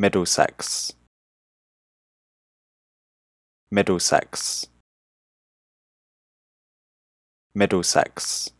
middlesex middlesex middlesex